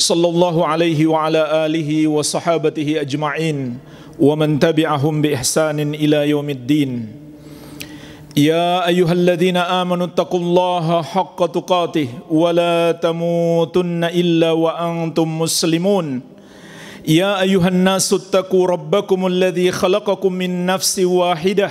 صلى الله عليه وعلى آله وصحابته أجمعين ومن تبعهم بإحسان إلى يوم الدين يا أيها الذين آمنوا اتقوا الله حق تقاته ولا تموتن إلا وأنتم مسلمون يا أيها الناس اتقوا ربكم الذي خلقكم من نفس واحده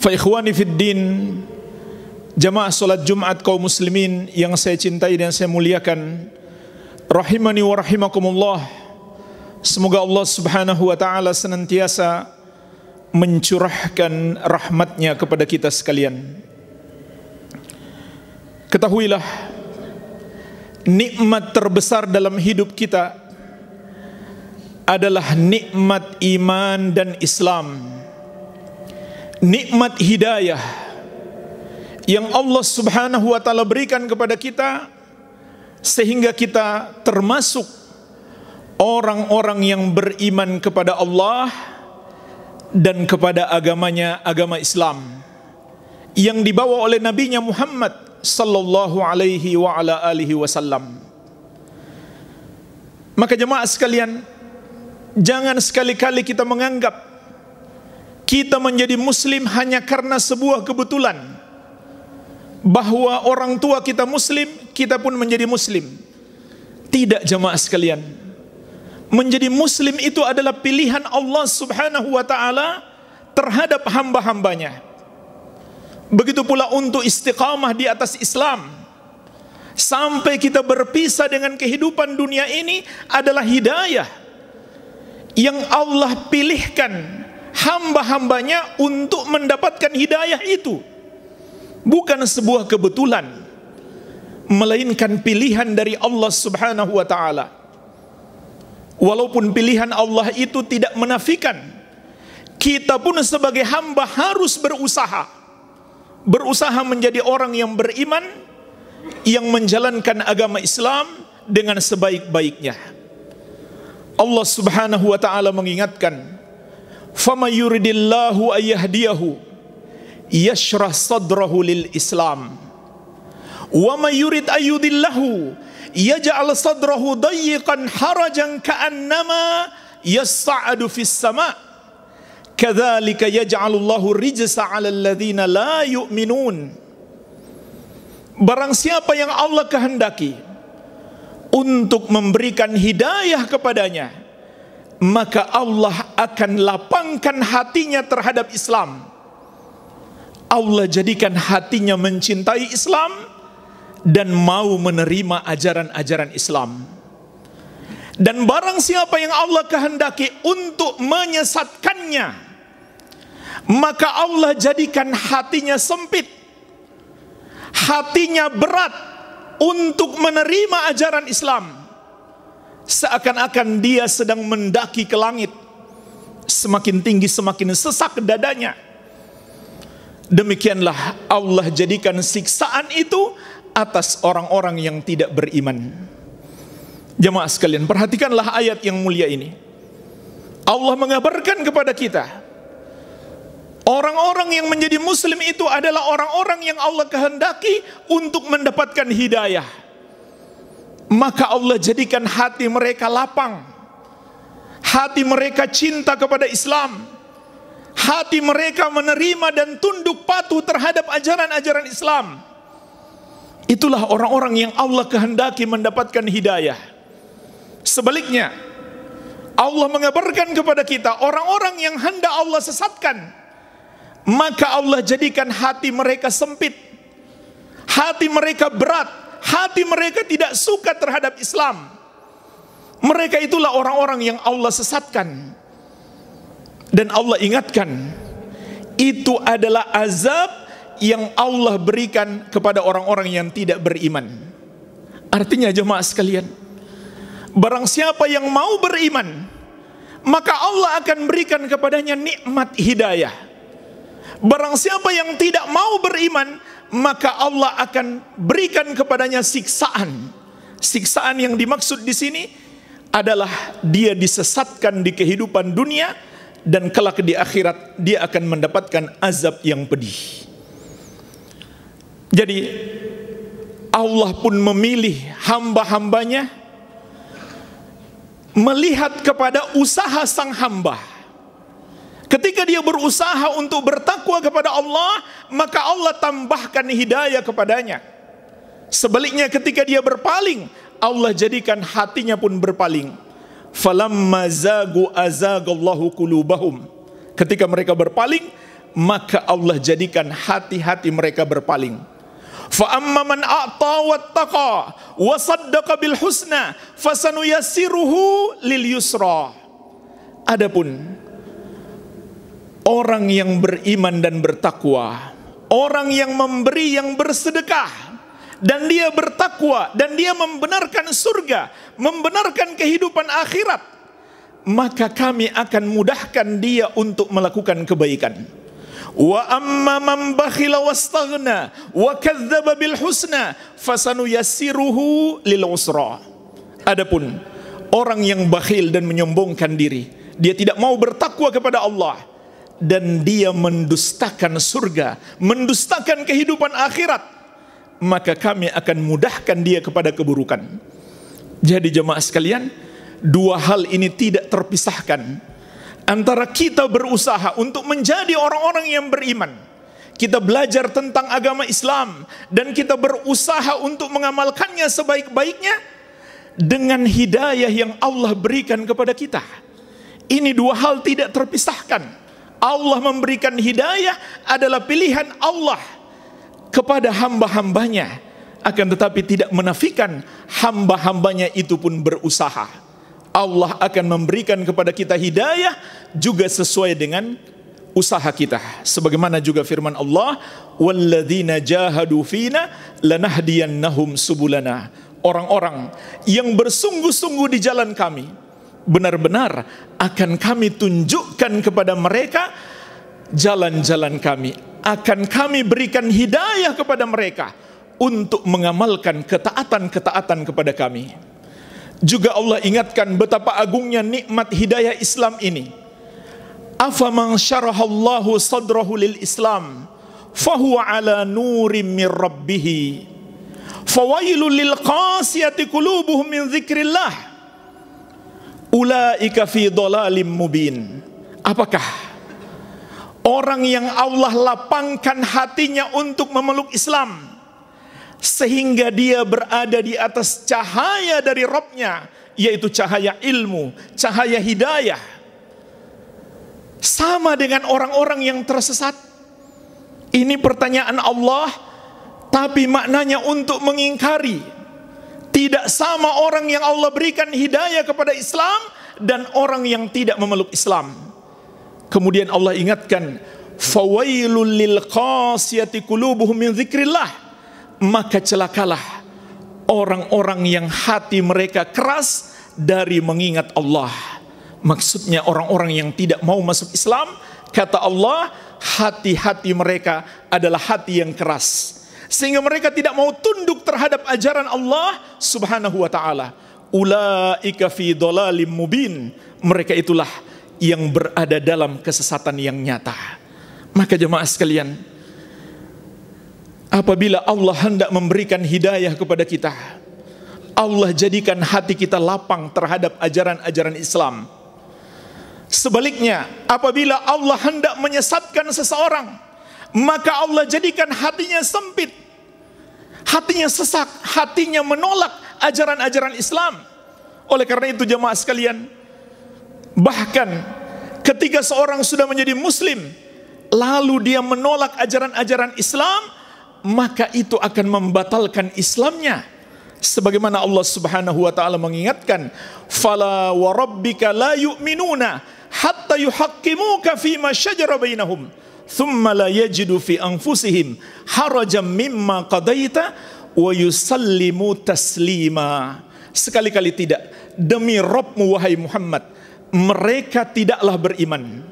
Fa ikhwani fid Jamaah salat Jumat kaum muslimin yang saya cintai dan saya muliakan rahimani wa rahimakumullah semoga Allah Subhanahu wa taala senantiasa mencurahkan rahmatnya kepada kita sekalian ketahuilah nikmat terbesar dalam hidup kita adalah nikmat iman dan Islam nikmat hidayah yang Allah Subhanahu wa taala berikan kepada kita sehingga kita termasuk orang-orang yang beriman kepada Allah dan kepada agamanya agama Islam yang dibawa oleh nabinya Muhammad sallallahu alaihi wa ala alihi wasallam. Maka jemaah sekalian, jangan sekali-kali kita menganggap kita menjadi muslim hanya karena sebuah kebetulan bahwa orang tua kita muslim, kita pun menjadi muslim. Tidak jemaah sekalian. Menjadi muslim itu adalah pilihan Allah Subhanahu wa taala terhadap hamba-hambanya. Begitu pula untuk istiqamah di atas Islam sampai kita berpisah dengan kehidupan dunia ini adalah hidayah yang Allah pilihkan hamba-hambanya untuk mendapatkan hidayah itu. Bukan sebuah kebetulan, melainkan pilihan dari Allah Subhanahu wa taala. Walaupun pilihan Allah itu tidak menafikan, kita pun sebagai hamba harus berusaha. Berusaha menjadi orang yang beriman yang menjalankan agama Islam dengan sebaik-baiknya. Allah Subhanahu wa taala mengingatkan Fama yuridillahu ayyahdiyahu yashrah sadrahu lil Islam. Wa may yurid ayyudillahu yaj'al sadrahu dayyiqan harajan ka'annama yas'adu fis sama'. Kadzalika yaj'alullahu rijsa 'alal ladzina la yu'minun. Barang siapa yang Allah kehendaki untuk memberikan hidayah kepadanya, maka Allah akan lapangkan hatinya terhadap Islam. Allah jadikan hatinya mencintai Islam dan mau menerima ajaran-ajaran Islam. Dan barang siapa yang Allah kehendaki untuk menyesatkannya, maka Allah jadikan hatinya sempit, hatinya berat untuk menerima ajaran Islam seakan-akan dia sedang mendaki ke langit. Semakin tinggi semakin sesak dadanya. Demikianlah Allah jadikan siksaan itu atas orang-orang yang tidak beriman. Jemaah sekalian, perhatikanlah ayat yang mulia ini. Allah mengabarkan kepada kita Orang-orang yang menjadi muslim itu adalah orang-orang yang Allah kehendaki untuk mendapatkan hidayah maka Allah jadikan hati mereka lapang. Hati mereka cinta kepada Islam. Hati mereka menerima dan tunduk patuh terhadap ajaran-ajaran Islam. Itulah orang-orang yang Allah kehendaki mendapatkan hidayah. Sebaliknya, Allah mengabarkan kepada kita orang-orang yang hendak Allah sesatkan, maka Allah jadikan hati mereka sempit, hati mereka berat, hati mereka tidak suka terhadap Islam. Mereka itulah orang-orang yang Allah sesatkan. Dan Allah ingatkan, itu adalah azab yang Allah berikan kepada orang-orang yang tidak beriman. Artinya jemaah sekalian, barang siapa yang mau beriman, maka Allah akan berikan kepadanya nikmat hidayah. Barang siapa yang tidak mau beriman, maka Allah akan berikan kepadanya siksaan. Siksaan yang dimaksud di sini adalah dia disesatkan di kehidupan dunia dan kelak di akhirat dia akan mendapatkan azab yang pedih. Jadi Allah pun memilih hamba-hambanya melihat kepada usaha sang hamba Ketika dia berusaha untuk bertakwa kepada Allah, maka Allah tambahkan hidayah kepadanya. Sebaliknya ketika dia berpaling, Allah jadikan hatinya pun berpaling. Falamma zagu azagallahu qulubahum. Ketika mereka berpaling, maka Allah jadikan hati-hati mereka berpaling. Fa amma man a'ta wattaqa wa saddaqa bil husna fasanuyassiruhu Adapun orang yang beriman dan bertakwa, orang yang memberi yang bersedekah, dan dia bertakwa dan dia membenarkan surga, membenarkan kehidupan akhirat, maka kami akan mudahkan dia untuk melakukan kebaikan. Wa amma man bakhila wastaghna wa kadzdzaba bil husna fasanuyassiruhu lil usra. Adapun orang yang bakhil dan menyombongkan diri, dia tidak mau bertakwa kepada Allah, dan dia mendustakan surga, mendustakan kehidupan akhirat, maka kami akan mudahkan dia kepada keburukan. Jadi jemaah sekalian, dua hal ini tidak terpisahkan antara kita berusaha untuk menjadi orang-orang yang beriman. Kita belajar tentang agama Islam dan kita berusaha untuk mengamalkannya sebaik-baiknya dengan hidayah yang Allah berikan kepada kita. Ini dua hal tidak terpisahkan. Allah memberikan hidayah adalah pilihan Allah kepada hamba-hambanya akan tetapi tidak menafikan hamba-hambanya itu pun berusaha Allah akan memberikan kepada kita hidayah juga sesuai dengan usaha kita sebagaimana juga firman Allah walladzina jahadu fina lanahdiyannahum subulana orang-orang yang bersungguh-sungguh di jalan kami benar-benar akan kami tunjuk tunjukkan kepada mereka jalan-jalan kami. Akan kami berikan hidayah kepada mereka untuk mengamalkan ketaatan-ketaatan kepada kami. Juga Allah ingatkan betapa agungnya nikmat hidayah Islam ini. Afaman syarahallahu sadrahu lil Islam fahuwa ala nurim min rabbih. Fawailul lil qasiyati qulubuhum min dzikrillah. Ulaika fi dhalalim mubin. Apakah orang yang Allah lapangkan hatinya untuk memeluk Islam sehingga dia berada di atas cahaya dari Robnya yaitu cahaya ilmu, cahaya hidayah sama dengan orang-orang yang tersesat ini pertanyaan Allah tapi maknanya untuk mengingkari tidak sama orang yang Allah berikan hidayah kepada Islam dan orang yang tidak memeluk Islam Kemudian Allah ingatkan, "Fawailul lil qasiyati qulubuhum min dzikrillah." Maka celakalah orang-orang yang hati mereka keras dari mengingat Allah. Maksudnya orang-orang yang tidak mau masuk Islam, kata Allah, hati-hati mereka adalah hati yang keras. Sehingga mereka tidak mau tunduk terhadap ajaran Allah subhanahu wa ta'ala. Ula'ika fi dolalim mubin. Mereka itulah yang berada dalam kesesatan yang nyata. Maka jemaah sekalian, apabila Allah hendak memberikan hidayah kepada kita, Allah jadikan hati kita lapang terhadap ajaran-ajaran Islam. Sebaliknya, apabila Allah hendak menyesatkan seseorang, maka Allah jadikan hatinya sempit, hatinya sesak, hatinya menolak ajaran-ajaran Islam. Oleh karena itu jemaah sekalian, Bahkan ketika seorang sudah menjadi muslim lalu dia menolak ajaran-ajaran Islam, maka itu akan membatalkan Islamnya. Sebagaimana Allah Subhanahu wa taala mengingatkan, "Fala warabbika la yu'minuna hatta yuhaqqimuka fima syajara bainahum, thumma la yajidu fi anfusihim harajan mimma qadaita wa yusallimu taslima." Sekali-kali tidak demi Rabbmu wahai Muhammad mereka tidaklah beriman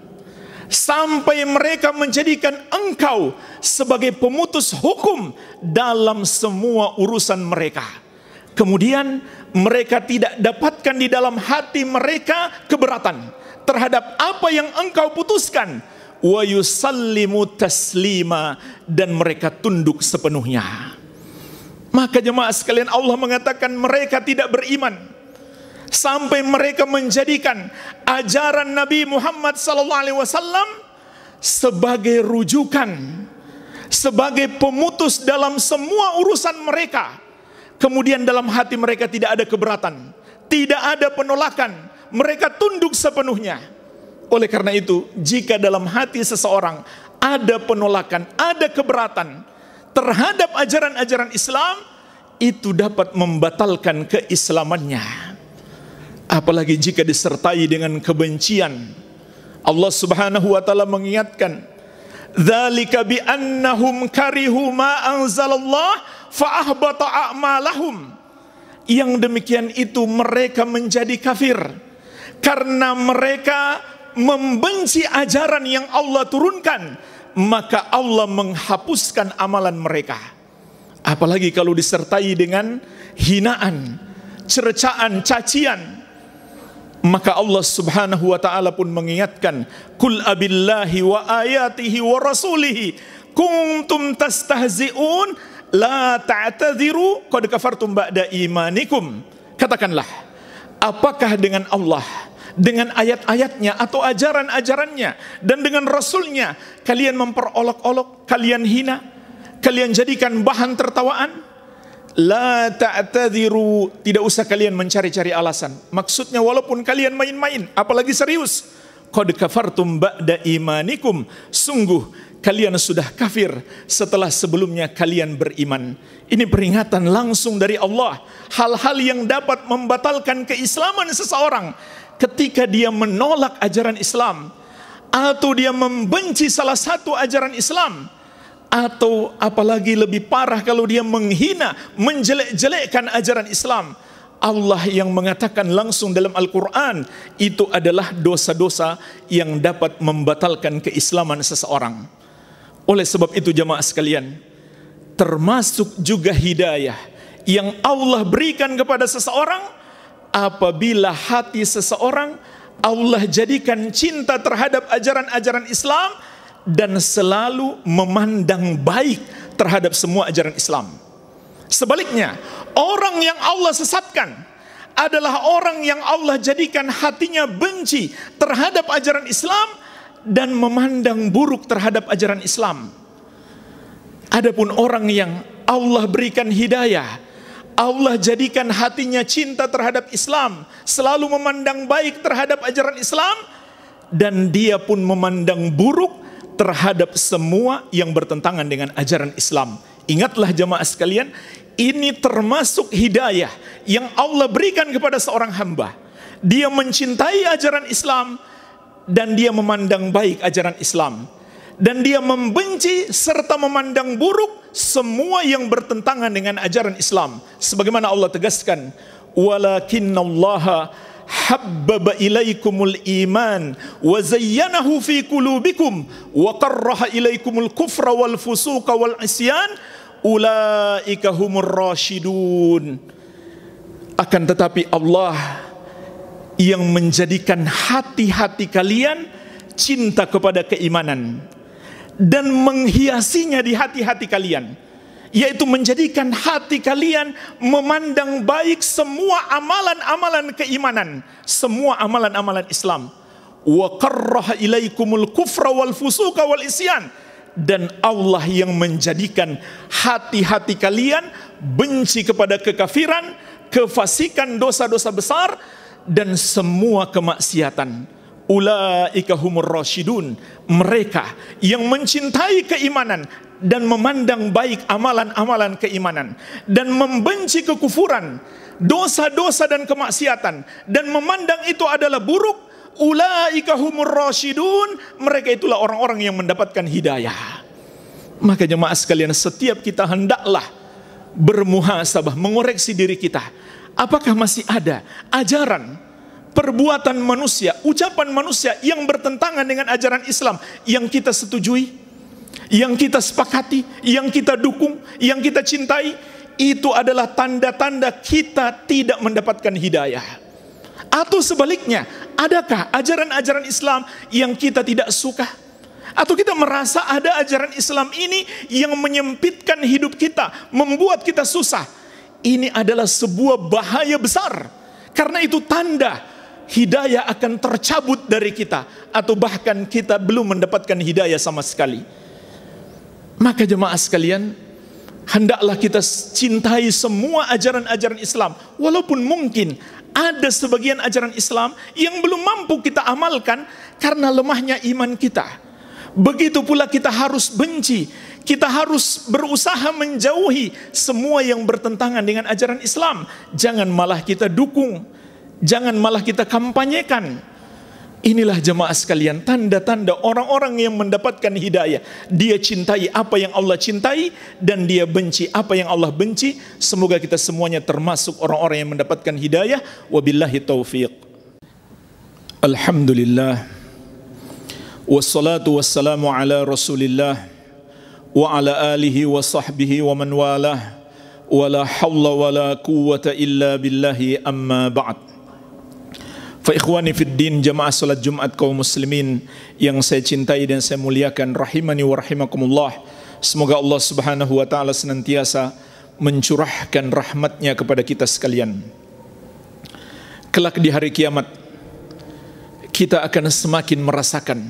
sampai mereka menjadikan engkau sebagai pemutus hukum dalam semua urusan mereka. Kemudian mereka tidak dapatkan di dalam hati mereka keberatan terhadap apa yang engkau putuskan. Wa yusallimu taslima dan mereka tunduk sepenuhnya. Maka jemaah sekalian Allah mengatakan mereka tidak beriman sampai mereka menjadikan ajaran Nabi Muhammad SAW sebagai rujukan, sebagai pemutus dalam semua urusan mereka. Kemudian dalam hati mereka tidak ada keberatan, tidak ada penolakan, mereka tunduk sepenuhnya. Oleh karena itu, jika dalam hati seseorang ada penolakan, ada keberatan terhadap ajaran-ajaran Islam, itu dapat membatalkan keislamannya apalagi jika disertai dengan kebencian. Allah Subhanahu wa taala mengingatkan, "Dzalika bi annahum karihu ma anzalallah fa a'malahum." Yang demikian itu mereka menjadi kafir karena mereka membenci ajaran yang Allah turunkan, maka Allah menghapuskan amalan mereka. Apalagi kalau disertai dengan hinaan, cercaan, cacian, maka Allah Subhanahu wa taala pun mengingatkan, "Kul abillahi wa ayatihi wa rasulihi kuntum tastahzi'un la ta'tadhiru qad kafartum ba'da imanikum." Katakanlah, apakah dengan Allah dengan ayat-ayatnya atau ajaran-ajarannya dan dengan rasulnya kalian memperolok-olok, kalian hina, kalian jadikan bahan tertawaan? La ta'tadhiru, tidak usah kalian mencari-cari alasan. Maksudnya walaupun kalian main-main, apalagi serius. Qad kafartum ba'da imanikum. Sungguh kalian sudah kafir setelah sebelumnya kalian beriman. Ini peringatan langsung dari Allah. Hal-hal yang dapat membatalkan keislaman seseorang ketika dia menolak ajaran Islam atau dia membenci salah satu ajaran Islam atau apalagi lebih parah kalau dia menghina, menjelek-jelekkan ajaran Islam. Allah yang mengatakan langsung dalam Al-Quran itu adalah dosa-dosa yang dapat membatalkan keislaman seseorang. Oleh sebab itu jemaah sekalian, termasuk juga hidayah yang Allah berikan kepada seseorang apabila hati seseorang Allah jadikan cinta terhadap ajaran-ajaran Islam – dan selalu memandang baik terhadap semua ajaran Islam. Sebaliknya, orang yang Allah sesatkan adalah orang yang Allah jadikan hatinya benci terhadap ajaran Islam dan memandang buruk terhadap ajaran Islam. Adapun orang yang Allah berikan hidayah, Allah jadikan hatinya cinta terhadap Islam, selalu memandang baik terhadap ajaran Islam, dan dia pun memandang buruk terhadap semua yang bertentangan dengan ajaran Islam. Ingatlah jemaah sekalian, ini termasuk hidayah yang Allah berikan kepada seorang hamba. Dia mencintai ajaran Islam dan dia memandang baik ajaran Islam. Dan dia membenci serta memandang buruk semua yang bertentangan dengan ajaran Islam. Sebagaimana Allah tegaskan, allaha habbaba ilaikumul iman wa zayyanahu fi kulubikum, wa karraha ilaikumul kufra wal fusuqa wal isyan ulaika humur rasyidun akan tetapi Allah yang menjadikan hati-hati kalian cinta kepada keimanan dan menghiasinya di hati-hati kalian yaitu menjadikan hati kalian memandang baik semua amalan-amalan keimanan, semua amalan-amalan Islam. Wa karraha ilaikumul kufra wal fusuka wal isyan dan Allah yang menjadikan hati-hati kalian benci kepada kekafiran, kefasikan, dosa-dosa besar dan semua kemaksiatan ulaika humur rasyidun mereka yang mencintai keimanan dan memandang baik amalan-amalan keimanan dan membenci kekufuran dosa-dosa dan kemaksiatan dan memandang itu adalah buruk ulaika humur rasyidun mereka itulah orang-orang yang mendapatkan hidayah maka jemaah sekalian setiap kita hendaklah bermuhasabah mengoreksi diri kita apakah masih ada ajaran perbuatan manusia, ucapan manusia yang bertentangan dengan ajaran Islam yang kita setujui, yang kita sepakati, yang kita dukung, yang kita cintai, itu adalah tanda-tanda kita tidak mendapatkan hidayah. Atau sebaliknya, adakah ajaran-ajaran Islam yang kita tidak suka? Atau kita merasa ada ajaran Islam ini yang menyempitkan hidup kita, membuat kita susah. Ini adalah sebuah bahaya besar. Karena itu tanda hidayah akan tercabut dari kita atau bahkan kita belum mendapatkan hidayah sama sekali. Maka jemaah sekalian, hendaklah kita cintai semua ajaran-ajaran Islam walaupun mungkin ada sebagian ajaran Islam yang belum mampu kita amalkan karena lemahnya iman kita. Begitu pula kita harus benci, kita harus berusaha menjauhi semua yang bertentangan dengan ajaran Islam. Jangan malah kita dukung Jangan malah kita kampanyekan. Inilah jemaah sekalian, tanda-tanda orang-orang yang mendapatkan hidayah. Dia cintai apa yang Allah cintai dan dia benci apa yang Allah benci. Semoga kita semuanya termasuk orang-orang yang mendapatkan hidayah. Wabillahi taufiq. Alhamdulillah. Wassalatu wassalamu ala rasulillah. Wa ala alihi wa sahbihi wa man walah. Wa la hawla wa la quwata illa billahi amma ba'd. Fa ikhwani fid din jamaah salat Jumat kaum muslimin yang saya cintai dan saya muliakan rahimani wa rahimakumullah. Semoga Allah Subhanahu wa taala senantiasa mencurahkan rahmatnya kepada kita sekalian. Kelak di hari kiamat kita akan semakin merasakan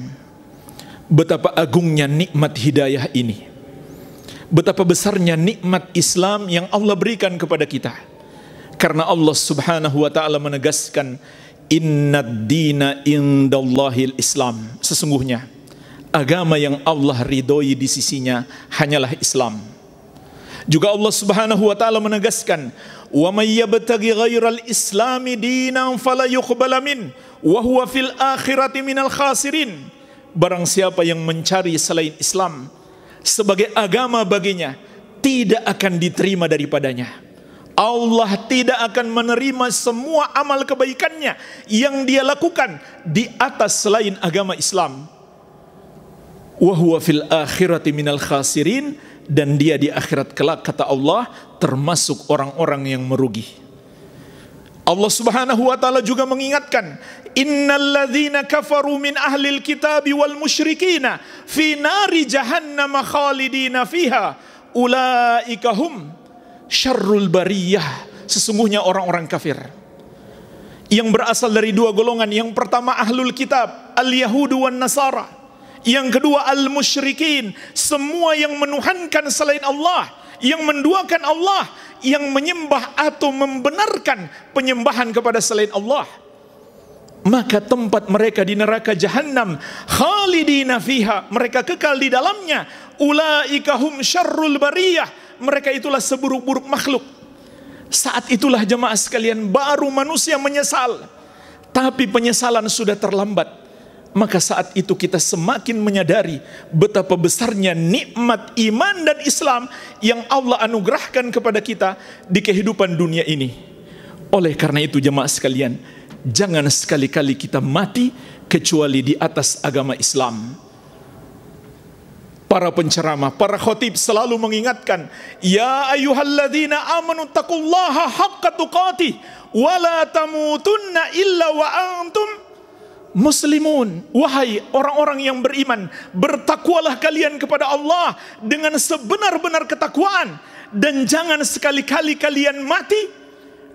betapa agungnya nikmat hidayah ini. Betapa besarnya nikmat Islam yang Allah berikan kepada kita. Karena Allah Subhanahu wa taala menegaskan Innad dina indallahil Islam. Sesungguhnya agama yang Allah ridhoi di sisinya hanyalah Islam. Juga Allah Subhanahu wa taala menegaskan, "Wa may yabtaghi ghairal islami dinan fala yuqbala min wa huwa fil akhirati minal khasirin." Barang siapa yang mencari selain Islam sebagai agama baginya, tidak akan diterima daripadanya. Allah tidak akan menerima semua amal kebaikannya yang dia lakukan di atas selain agama Islam. Wahwa fil khasirin dan dia di akhirat kelak kata Allah termasuk orang-orang yang merugi. Allah Subhanahu wa taala juga mengingatkan, "Innalladzina kafaru min ahli kitabi wal mushrikinah fi nari jahannam khalidina fiha ulaika hum syarrul bariyah, sesungguhnya orang-orang kafir. Yang berasal dari dua golongan, yang pertama ahlul kitab, al-yahudu wan nasara. Yang kedua al-musyrikin, semua yang menuhankan selain Allah, yang menduakan Allah, yang menyembah atau membenarkan penyembahan kepada selain Allah. Maka tempat mereka di neraka jahanam khalidina fiha, mereka kekal di dalamnya. Ulaika hum syarrul bariyah, mereka itulah seburuk-buruk makhluk. Saat itulah jemaah sekalian baru manusia menyesal. Tapi penyesalan sudah terlambat. Maka saat itu kita semakin menyadari betapa besarnya nikmat iman dan Islam yang Allah anugerahkan kepada kita di kehidupan dunia ini. Oleh karena itu jemaah sekalian, jangan sekali-kali kita mati kecuali di atas agama Islam para penceramah, para khotib selalu mengingatkan, "Ya ayuhalladzina amanu takullaha haqqa tuqatih wa la tamutunna illa wa antum muslimun." Wahai orang-orang yang beriman, bertakwalah kalian kepada Allah dengan sebenar-benar ketakwaan dan jangan sekali-kali kalian mati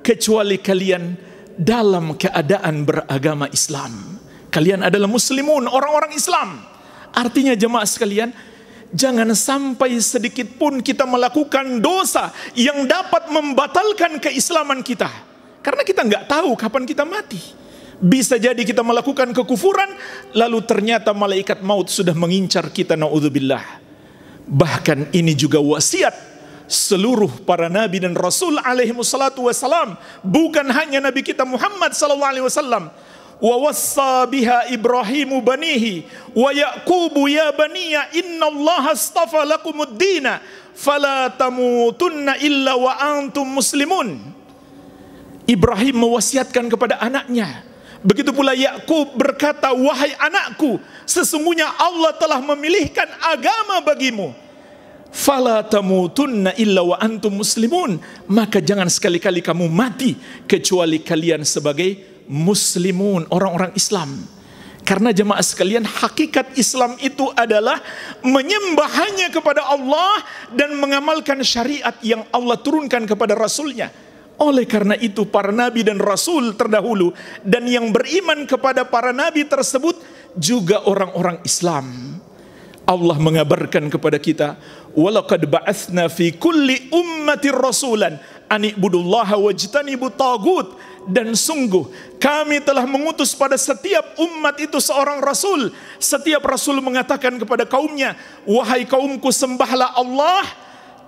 kecuali kalian dalam keadaan beragama Islam. Kalian adalah muslimun, orang-orang Islam. Artinya jemaah sekalian, Jangan sampai sedikit pun kita melakukan dosa yang dapat membatalkan keislaman kita. Karena kita nggak tahu kapan kita mati. Bisa jadi kita melakukan kekufuran, lalu ternyata malaikat maut sudah mengincar kita, na'udzubillah. Bahkan ini juga wasiat seluruh para nabi dan rasul alaihi wassalatu wassalam. Bukan hanya nabi kita Muhammad sallallahu alaihi wasallam wa wassa biha Ibrahimu banihi wa Yaqubu ya baniya innallaha astafa lakumud dina fala tamutunna illa wa antum muslimun Ibrahim mewasiatkan kepada anaknya begitu pula Yakub berkata wahai anakku sesungguhnya Allah telah memilihkan agama bagimu fala tamutunna illa wa antum muslimun maka jangan sekali-kali kamu mati kecuali kalian sebagai muslimun, orang-orang Islam. Karena jemaah sekalian hakikat Islam itu adalah menyembah hanya kepada Allah dan mengamalkan syariat yang Allah turunkan kepada Rasulnya. Oleh karena itu para nabi dan rasul terdahulu dan yang beriman kepada para nabi tersebut juga orang-orang Islam. Allah mengabarkan kepada kita, "Walaqad ba'atsna fi kulli ummatir rasulan anibudullah wajtanibu tagut dan sungguh kami telah mengutus pada setiap umat itu seorang rasul setiap rasul mengatakan kepada kaumnya wahai kaumku sembahlah Allah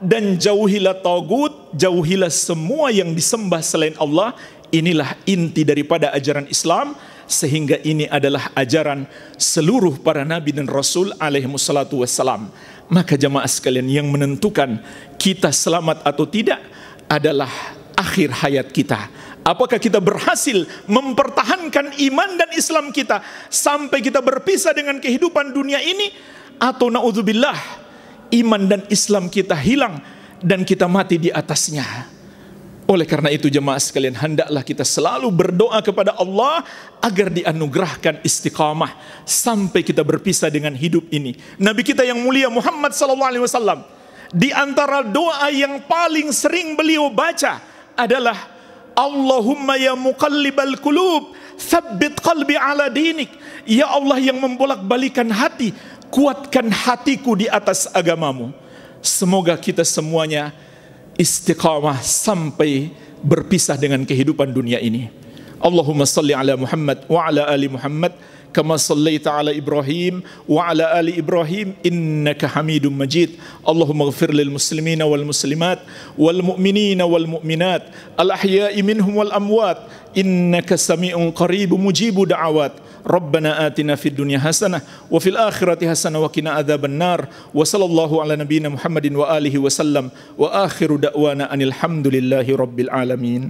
dan jauhilah tagut jauhilah semua yang disembah selain Allah inilah inti daripada ajaran Islam sehingga ini adalah ajaran seluruh para nabi dan rasul alaihi wassalam maka jemaah sekalian yang menentukan kita selamat atau tidak adalah akhir hayat kita. Apakah kita berhasil mempertahankan iman dan Islam kita sampai kita berpisah dengan kehidupan dunia ini atau naudzubillah iman dan Islam kita hilang dan kita mati di atasnya. Oleh karena itu jemaah sekalian hendaklah kita selalu berdoa kepada Allah agar dianugerahkan istiqamah sampai kita berpisah dengan hidup ini. Nabi kita yang mulia Muhammad sallallahu alaihi wasallam di antara doa yang paling sering beliau baca adalah Allahumma ya muqallibal qulub thabbit qalbi ala dinik ya Allah yang membolak-balikan hati kuatkan hatiku di atas agamamu semoga kita semuanya istiqamah sampai berpisah dengan kehidupan dunia ini Allahumma salli ala Muhammad wa ala ali Muhammad كما صليت على إبراهيم وعلى آل إبراهيم إنك حميد مجيد اللهم اغفر للمسلمين والمسلمات والمؤمنين والمؤمنات الأحياء منهم والأموات إنك سميع قريب مجيب دعوات ربنا آتنا في الدنيا حسنة وفي الآخرة حسنة وقنا عذاب النار وصلى الله على نبينا محمد وآله وسلم وآخر دعوانا أن الحمد لله رب العالمين